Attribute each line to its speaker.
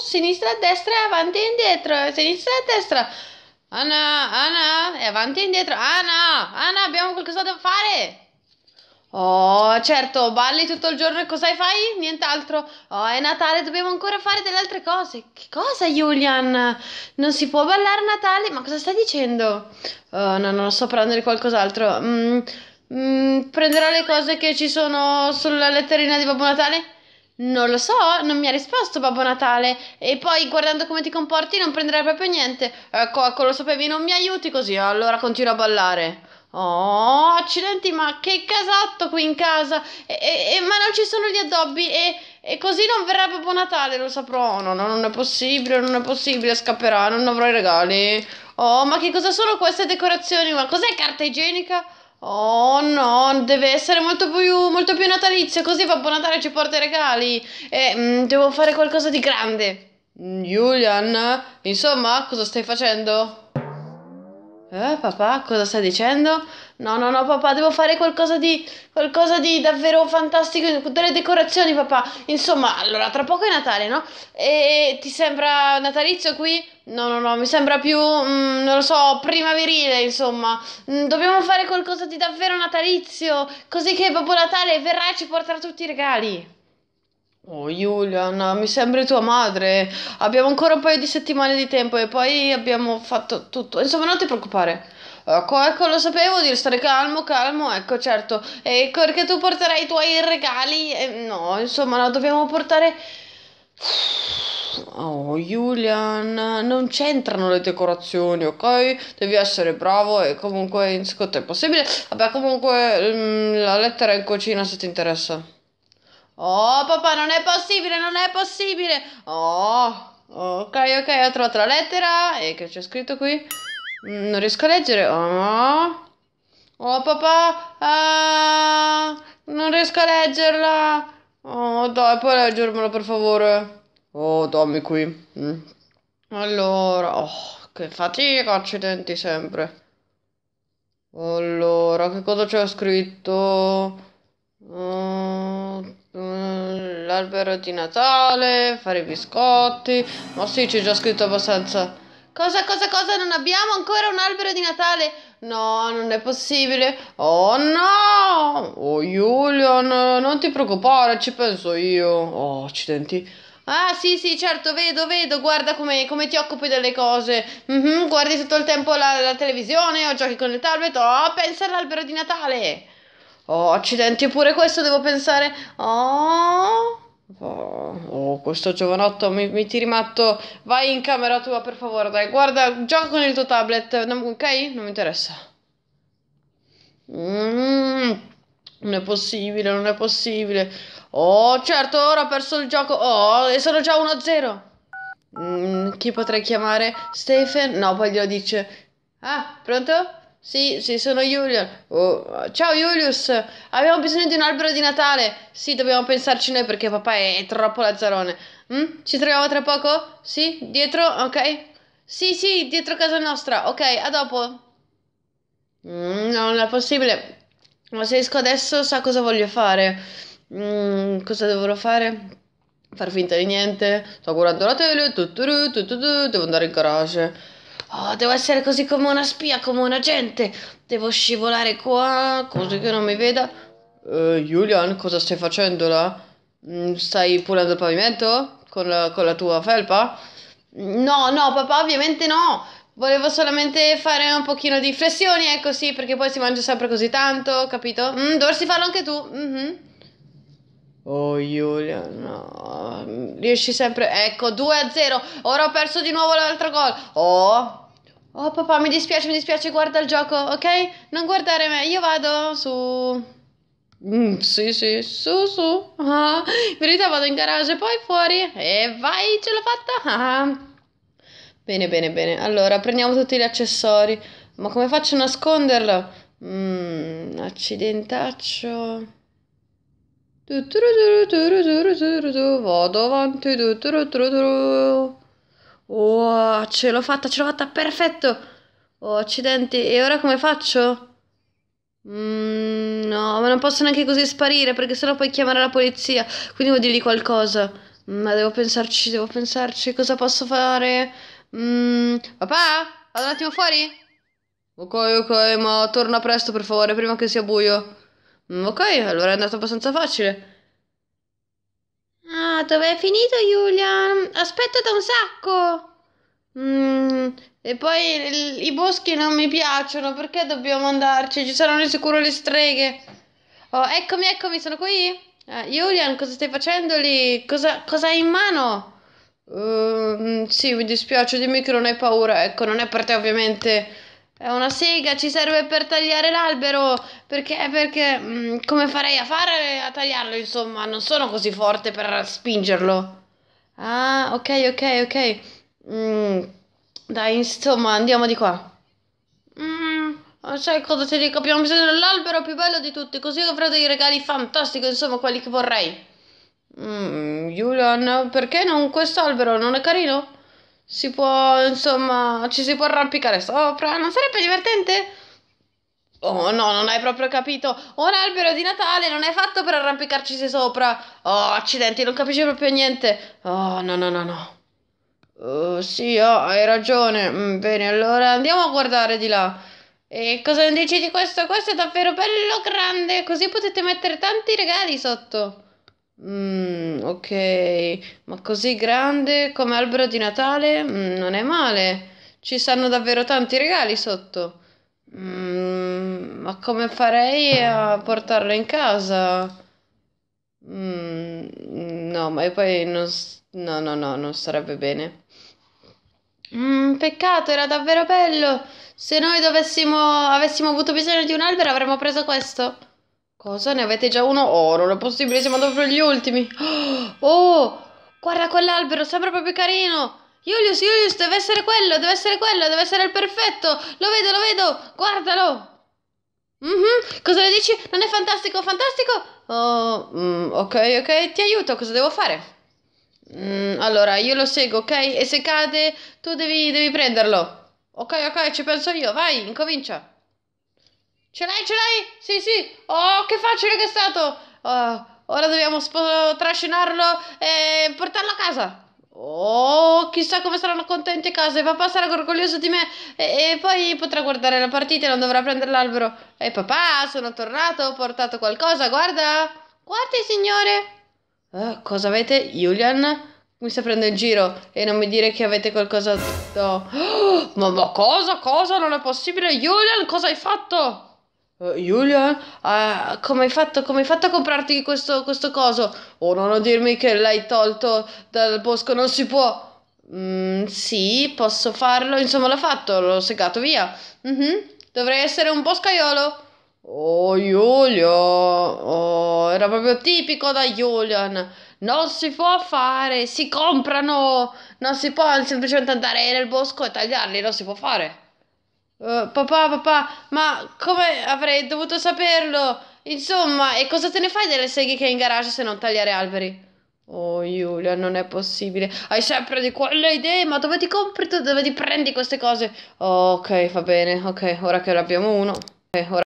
Speaker 1: sinistra, destra, avanti e indietro, sinistra destra. Anna, Anna, e avanti e indietro. Anna, Anna, abbiamo qualcosa da fare. Oh, certo, balli tutto il giorno e cosa fai? Nient'altro. Oh, è Natale, dobbiamo ancora fare delle altre cose. Che cosa, Julian? Non si può ballare a Natale? Ma cosa stai dicendo? Oh, no, non so prendere qualcos'altro. Mm, mm, prenderò le cose che ci sono sulla letterina di Babbo Natale? Non lo so, non mi ha risposto Babbo Natale. E poi, guardando come ti comporti, non prenderai proprio niente. Ecco, ecco, lo sapevi, non mi aiuti così, allora continua a ballare. Oh, accidenti, ma che casotto qui in casa! E, e, e ma non ci sono gli addobbi e, e, così non verrà Babbo Natale, lo saprò. No, no, non è possibile, non è possibile, scapperà, non avrò i regali. Oh, ma che cosa sono queste decorazioni? Ma cos'è carta igienica? Oh no, deve essere molto più, molto più natalizio, così Babbo Natale ci porta i regali. E eh, mm, devo fare qualcosa di grande. Julian, insomma, cosa stai facendo? Eh, papà, cosa stai dicendo? No, no, no, papà, devo fare qualcosa di, qualcosa di davvero fantastico, delle decorazioni, papà. Insomma, allora, tra poco è Natale, no? E ti sembra natalizio qui? No, no, no, mi sembra più, mm, non lo so, primaverile, insomma. Mm, dobbiamo fare qualcosa di davvero natalizio, così che Babbo Natale verrà e ci porterà tutti i regali. Oh, Julian, mi sembri tua madre. Abbiamo ancora un paio di settimane di tempo e poi abbiamo fatto tutto. Insomma, non ti preoccupare. Ecco, ecco, lo sapevo di stare calmo, calmo, ecco, certo. Ecco, perché tu porterai i tuoi regali. Eh, no, insomma, no, dobbiamo portare... Oh, Julian, non c'entrano le decorazioni, ok? Devi essere bravo e comunque in secondo tempo possibile. Vabbè, comunque mm, la lettera è in cucina se ti interessa. Oh, papà, non è possibile, non è possibile. Oh, ok, ok, ho trovato la lettera. E che c'è scritto qui? Mm, non riesco a leggere. Oh, oh papà, ah, non riesco a leggerla. Oh, dai, puoi leggermelo per favore. Oh, dammi qui. Mm. Allora, oh, che fatica, accidenti sempre. Allora, che cosa c'è scritto? Uh, l'albero di Natale, fare i biscotti. Ma sì, c'è già scritto abbastanza. Cosa, cosa, cosa? Non abbiamo ancora un albero di Natale? No, non è possibile. Oh no! Oh Julian, non ti preoccupare, ci penso io. Oh, accidenti. Ah, sì, sì, certo, vedo, vedo, guarda come, come ti occupi delle cose. Mm-hmm, guardi tutto il tempo la, la, televisione o giochi con il tablet. Oh, pensa all'albero di Natale. Oh, accidenti, pure questo devo pensare. Oh, oh, oh questo giovanotto mi, mi ti rimatto. Vai in camera tua, per favore, dai. Guarda, gioca con il tuo tablet, ok? Non mi interessa. Mmm. Non è possibile, non è possibile. Oh, certo, ora ho perso il gioco. Oh, e sono già 1-0. Mm, chi potrei chiamare? Stephen? No, poi glielo dice. Ah, pronto? Sì, sì, sono Julian. Oh, ciao Julius, abbiamo bisogno di un albero di Natale. Sì, dobbiamo pensarci noi perché papà è, troppo lazzarone. Mm? Ci troviamo tra poco? Sì, dietro, ok. Sì, sì, dietro casa nostra. Ok, a dopo. Mm, non è possibile. Ma se esco adesso sa cosa voglio fare. Mm, cosa dovrò fare? Far finta di niente. Sto guardando la tele. Tuturu, tuturu, devo andare in garage. Oh, devo essere così come una spia, come un agente. Devo scivolare qua, così che non mi veda. Uh, Julian, cosa stai facendo là? Mm, stai pulendo il pavimento? Con la, con la tua felpa? Mm, no, no, papà, ovviamente no. Volevo solamente fare un pochino di flessioni, ecco sì, perché poi si mangia sempre così tanto, capito? Mm, dovresti farlo anche tu. Mm-hmm. Oh Giulia, no. Riesci sempre. Ecco, 2 a 0. Ora ho perso di nuovo l'altro gol. Oh. Oh papà, mi dispiace, mi dispiace, guarda il gioco, ok? Non guardare me, io vado su... Mm, sì, sì, su, su. Ah, in verità vado in garage, poi fuori. E vai, ce l'ho fatta. Ah. ah. Bene, bene, bene. Allora, prendiamo tutti gli accessori. Ma come faccio a nasconderlo? Mmm, accidentaccio. Vado avanti. Oh, ce l'ho fatta, ce l'ho fatta, perfetto. Oh, accidenti. E ora come faccio? Mm, no, ma non posso neanche così sparire perché sennò puoi chiamare la polizia. Quindi devo dirgli qualcosa. Ma devo pensarci, devo pensarci. Cosa posso fare? Mm, papà? Vado un attimo fuori? Ok, ok, ma torna presto per favore, prima che sia buio. Mm, ok, allora è andato abbastanza facile. Ah, dove è finito Julian? Aspetta da un sacco! Mm, e poi i boschi non mi piacciono, perché dobbiamo andarci? Ci saranno di sicuro le streghe. Oh, eccomi, eccomi, sono qui. Uh, Julian, cosa stai facendo lì? Cosa, cosa hai in mano? Uh, sì, mi dispiace, dimmi che non hai paura. Ecco, non è per te ovviamente. È una sega, ci serve per tagliare l'albero. Perché? Perché mh, mm, come farei a fare a tagliarlo? Insomma, non sono così forte per spingerlo. Ah, ok, ok, ok. Mm, dai, insomma, andiamo di qua. Mm, sai cosa ti dico? Abbiamo bisogno dell'albero più bello di tutti, così avrò dei regali fantastici, insomma, quelli che vorrei. Mm, Julian, perché non questo albero? Non è carino? Si può, insomma, ci si può arrampicare sopra? Non sarebbe divertente? Oh no, non hai proprio capito. Un albero di Natale non è fatto per arrampicarci sopra. Oh, accidenti, non capisci proprio niente. Oh, no, no, no, no. Uh, sì, oh, hai ragione. Mm, bene, allora andiamo a guardare di là. E cosa ne dici di questo? Questo è davvero bello grande, così potete mettere tanti regali sotto. Mm, ok, ma così grande come albero di Natale? Mm, non è male. Ci stanno davvero tanti regali sotto. Mm, ma come farei a portarlo in casa? Mm, no, ma poi non... No, no, no, non sarebbe bene. Mm, peccato, era davvero bello. Se noi dovessimo, avessimo avuto bisogno di un albero, avremmo preso questo. Cosa? Ne avete già uno Oh, Non è possibile, siamo proprio gli ultimi. Oh, guarda quell'albero, sembra proprio carino. Julius, Julius, deve essere quello, deve essere quello, deve essere il perfetto. Lo vedo, lo vedo, guardalo. Mm -hmm. Cosa ne dici? Non è fantastico, fantastico? Oh, mm, ok, ok, ti aiuto, cosa devo fare? Mm, allora, io lo seguo, ok? E se cade, tu devi, devi prenderlo. Ok, ok, ci penso io, vai, incomincia. Ce l'hai, ce l'hai? Sì, sì. Oh, che facile che è stato. Oh, ora dobbiamo trascinarlo e portarlo a casa. Oh, chissà come saranno contenti a casa. E papà sarà orgoglioso di me. E, e, poi potrà guardare la partita e non dovrà prendere l'albero. E eh, papà, sono tornato, ho portato qualcosa, guarda. Guardi, signore. Eh, cosa avete, Julian? Mi sta prendendo in giro e non mi dire che avete qualcosa... No. Oh, ma, ma cosa, cosa? Non è possibile, Julian, cosa hai fatto? Uh, Giulia, uh, come, hai fatto, fatto a comprarti questo, questo coso? Oh, non dirmi che l'hai tolto dal bosco, non si può. Mm, sì, posso farlo. Insomma, l'ho fatto, l'ho segato via. Mm-hmm. Dovrei essere un boscaiolo. Oh, Giulia, oh, era proprio tipico da Julian. Non si può fare, si comprano. Non si può semplicemente andare nel bosco e tagliarli, non si può fare. Eh, papà, papà, ma come avrei dovuto saperlo? Insomma, e cosa te ne fai delle seghe che hai in garage se non tagliare alberi? Oh Giulia, non è possibile. Hai sempre di quelle idee, ma dove ti compri tu? Dove ti prendi queste cose? Oh, ok, va bene, ok, ora che ne abbiamo uno. Okay, ora...